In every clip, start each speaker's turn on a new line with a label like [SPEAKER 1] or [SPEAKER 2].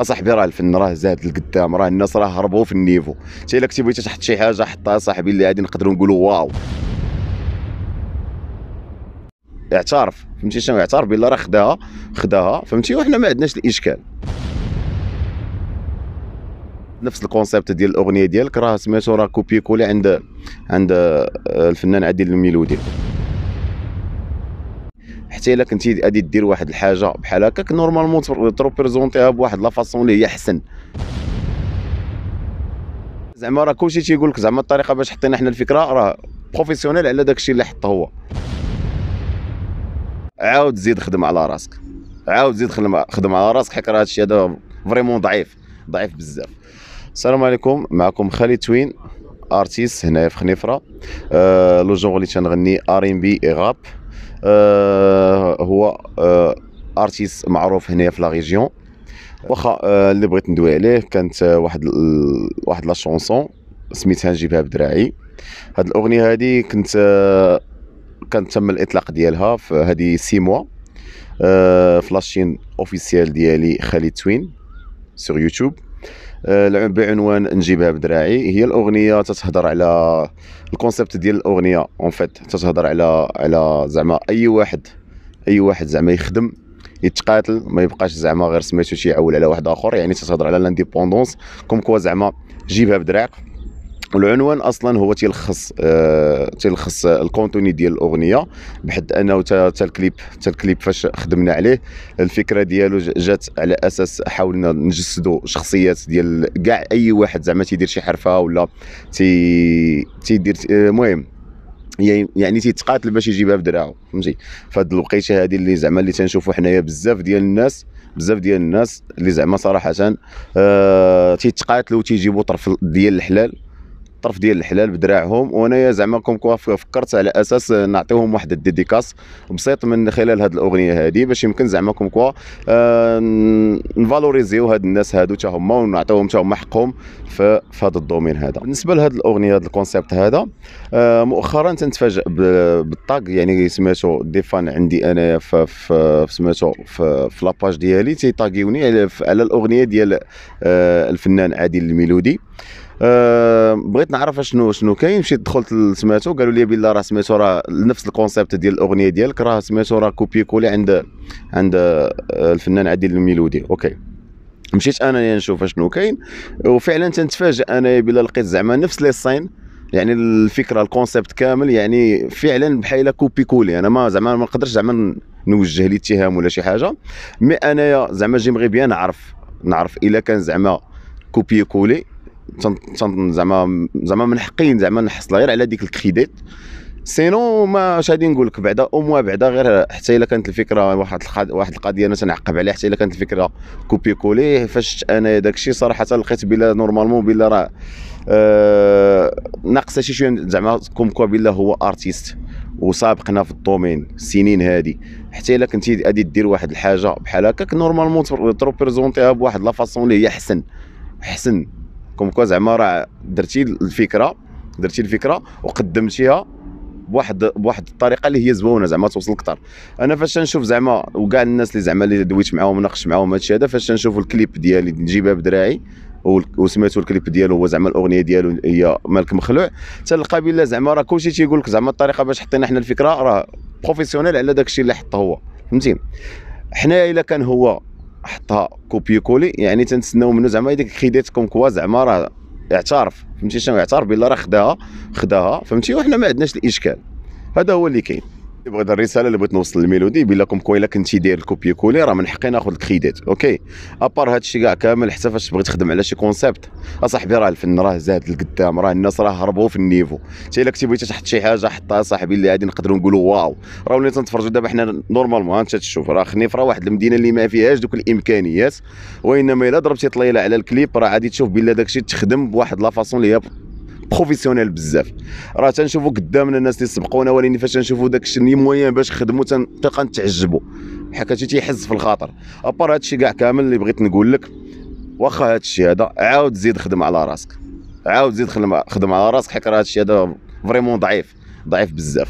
[SPEAKER 1] اصاحبي راه الفن راه زاد لقدام راه الناس راه هربوا في النيفو انت الا كنتي بغيتي تحط شي حاجه حطها صاحبي اللي غادي نقدروا نقولوا واو اعترف فهمتي شنو اعترف بالله راه خداها خداها فهمتي وحنا ما عندناش الاشكال نفس الكونسيبت ديال الاغنيه ديالك راه سميتو راه كوبي كولي عند عند آه، الفنان عادل الميلودي حتى الا كنتي غادي دير واحد الحاجه بحال هكاك نورمالمون تروبريزونتيها بواحد لا فاصون اللي هي احسن زعما راه كلشي تيقول لك زعما الطريقه باش حطينا حنا الفكره راه بروفيسيونيل على داكشي اللي حط هو عاود زيد خدم على راسك عاود زيد خدم على راسك حيت راه هادشي هذا فريمون ضعيف ضعيف بزاف السلام عليكم معكم خالد توين ارتيست هنايا في خنيفره أه لو جونغ اللي تنغني ار ان بي اي راب آه، هو ارتيست آه، معروف هنا في لا ريجيون واخا آه، اللي بغيت ندوي عليه كانت واحد واحد لا شونسون سميتها نجيبها بدراعي هاد الاغنيه هادي كنت كان تم الاطلاق ديالها في هادي سي موا فلاشين اوفيسيال ديالي خالد توين سور يوتيوب آه، بعنوان نجيبها بدراعي هي الاغنيه تتهضر على الكونسيبت ديال الاغنيه اون فيت تتهضر على على زعما اي واحد اي واحد زعما يخدم يتقاتل ما يبقاش زعما غير سميتو شي يعول على واحد اخر يعني تتهضر على لانديبوندونس كوم كوا زعما جيبها بدراعك العنوان اصلا هو تيلخص آه تيلخص آه، الكونتوني ديال الاغنيه بحد انه حتى الكليب حتى الكليب فاش خدمنا عليه الفكره ديالو جات على اساس حاولنا نجسدوا شخصيات ديال كاع اي واحد زعما تيدير شي حرفه ولا تي تيدير آه، المهم يعني،, يعني تيتقاتل باش يجيبها بدراعو فهمتي فهاد الوقيته هذه اللي زعما اللي تنشوفوا حنايا بزاف ديال الناس بزاف ديال الناس اللي زعما صراحه آه تيتقاتلوا تيجيبوا طرف ديال الحلال الطرف ديال الحلال بدراعهم وانايا زعما كوم فكرت على اساس نعطيهم واحد الديديكاس بسيط من خلال هذه الاغنيه هذه باش يمكن زعما كوم كوا آه، نفالوريزيو هاد الناس هادو حتى هما ونعطيوهم حتى هما حقهم في هذا الدومين هذا بالنسبه لهاد الاغنيه هذا الكونسيبت هذا آه، مؤخرا تنتفاجئ بالطاق يعني سميتو دي فان عندي انايا في, في سميتو في, لاباج ديالي تيطاغيوني على الاغنيه ديال آه، الفنان عادل الميلودي آه، بغيت نعرف شنو شنو كاين مشيت دخلت سمعتو قالوا لي بالله راه سمعتو راه نفس الكونسيبت ديال الاغنيه ديالك راه سمعتو راه كوبي كولي عند عند آه، الفنان عادل الميلودي اوكي مشيت انايا نشوف شنو كاين وفعلا تنتفاجئ انايا بلا لقيت زعما نفس لي صين يعني الفكره الكونسيبت كامل يعني فعلا بحال كوبي كولي انا ما زعما ما نقدرش زعما نوجه لي اتهام ولا شي حاجه مي انايا زعما جيمغي بيان نعرف نعرف الا كان زعما كوبي كولي زعما زعما من حقي زعما نحصل غير على ديك الكريديت سينو ما اش غادي نقول لك بعدا او موا بعدا غير حتى الا كانت الفكره واحد واحد القضيه انا تنعقب عليها حتى الا كانت الفكره كوبي كولي فاش انا داك الشيء صراحه لقيت بلا نورمالمون بلا راه آه... ناقصه شي شويه زعما كوم كوا بلا هو ارتيست وسابقنا في الدومين السنين هادي حتى الا كنتي غادي دير واحد الحاجه بحال هكاك نورمالمون تروبريزونتيها بواحد لا فاسون اللي هي احسن احسن كوم كوا زعما راه درتي الفكره درتي الفكره وقدمتيها بواحد بواحد الطريقه اللي هي زوونه زعما توصل اكثر انا فاش نشوف زعما وكاع الناس اللي زعما اللي دويت معاهم ناقشت معاهم هادشي هذا فاش نشوف الكليب ديالي نجيبها بدراعي وسميتو الكليب ديالو هو زعما الاغنيه ديالو هي مالك مخلوع حتى القبيله زعما راه كلشي تيقول لك زعما الطريقه باش حطينا حنا الفكره راه بروفيسيونيل على داك الشيء اللي حط هو فهمتي حنايا الا كان هو حطها كوبي كولي يعني تنتسناو منه زعما هذيك خديتكم كوا زعما راه اعترف فهمتي شنو اعترف بلي راه خداها خداها فهمتي وحنا ما عندناش الاشكال هذا هو اللي كاين بغيت الرساله اللي بغيت نوصل للميلودي بلا لكم الا كنتي داير الكوبي كولي راه من حقي ناخذ الكريديت اوكي ابار هادشي كاع كامل حتى فاش تبغي تخدم على شي كونسيبت اصاحبي راه الفن راه زاد لقدام راه الناس راه هربوا في النيفو حتى الا كنتي بغيتي تحط شي حاجه حطها صاحبي اللي غادي نقدروا نقولوا واو راه ولينا تنتفرجوا دابا حنا نورمالمون انت تشوف راه خنيف راه واحد المدينه اللي ما فيهاش دوك الامكانيات وانما الا ضربتي طليله على الكليب راه غادي تشوف بلا داكشي تخدم بواحد لا اللي هي بروفيسيونيل بزاف راه تنشوفوا قدامنا الناس اللي سبقونا ولكن فاش تنشوفوا داك الشيء اللي موين باش خدموا نتعجبوا بحال كتجي تيحز في الخاطر ابار هذا الشيء كاع كامل اللي بغيت نقول لك واخا هذا الشيء هذا عاود زيد خدم على راسك عاود زيد خدم على راسك حيت راه هذا الشيء هذا فريمون ضعيف ضعيف بزاف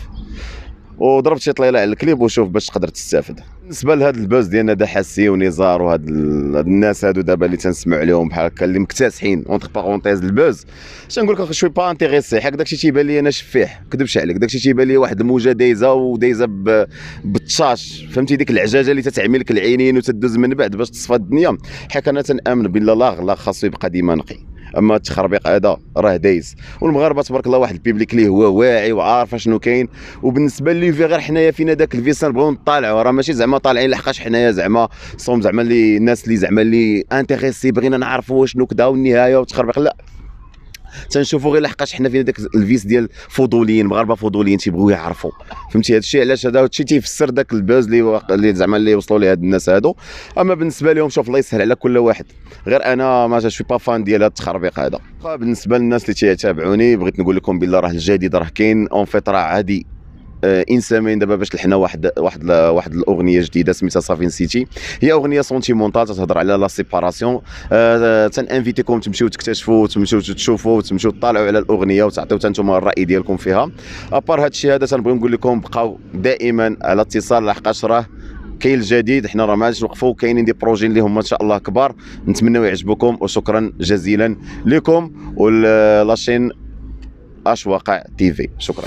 [SPEAKER 1] وضربت شي طليله على الكليب وشوف باش تقدر تستافد بالنسبه لهذا البوز ديالنا دا حسي ونزار وهاد الناس هادو دابا اللي تنسمعوا عليهم بحال هكا اللي مكتسحين اونتر بارونتيز البوز تنقول لك شوي با انتريسي حق داكشي تيبان لي انا شفيح كذبش عليك داكشي تيبان لي واحد الموجه دايزه ودايزه بالتشاش فهمتي ديك العجاجه اللي تتعمي لك العينين وتدوز من بعد باش تصفى الدنيا حيت انا تنامن بالله لا خاصو يبقى ديما نقي اما التخربيق هذا راه دايز والمغاربه تبارك الله واحد البيبليك اللي هو واعي وعارف شنو كاين وبالنسبه في غير حنايا فينا داك الفيسان بغاو نطالعوا راه ماشي زعما طالعين لحقاش حنايا زعما صوم زعما اللي الناس اللي زعما اللي انتريسي بغينا نعرفوا شنو كدا والنهايه والتخربيق لا تنشوفوا غير لحقاش حنا فينا داك الفيس ديال فضوليين مغاربه فضوليين تيبغيو يعرفوا فهمتي هذا الشيء علاش هذا الشيء تيفسر داك البوز اللي وق... اللي زعما اللي وصلوا ليه هاد الناس هادو اما بالنسبه لهم شوف الله يسهل على كل واحد غير انا ما شوي با فان ديال هاد التخربيق هذا بالنسبه للناس اللي تيتابعوني بغيت نقول لكم بالله راه الجديد راه كاين اون فيت راه عادي آه، انسان سيمين دابا باش لحنا واحد واحد واحد الاغنيه جديده سميتها صافي نسيتي هي اغنيه سونتيمونتال تهضر على لا سيباراسيون أه انفيتيكم تمشيو تكتشفوا تمشيو تشوفوا تمشيو تطالعوا على الاغنيه وتعطيو انتم الراي ديالكم فيها ابار هذا الشيء هذا تنبغي نقول لكم بقاو دائما على اتصال لحقاش راه كاين الجديد حنا راه ما عادش نوقفوا كاينين دي بروجي اللي هما ان شاء الله كبار نتمنوا يعجبكم وشكرا جزيلا لكم ولاشين اش واقع تي في شكرا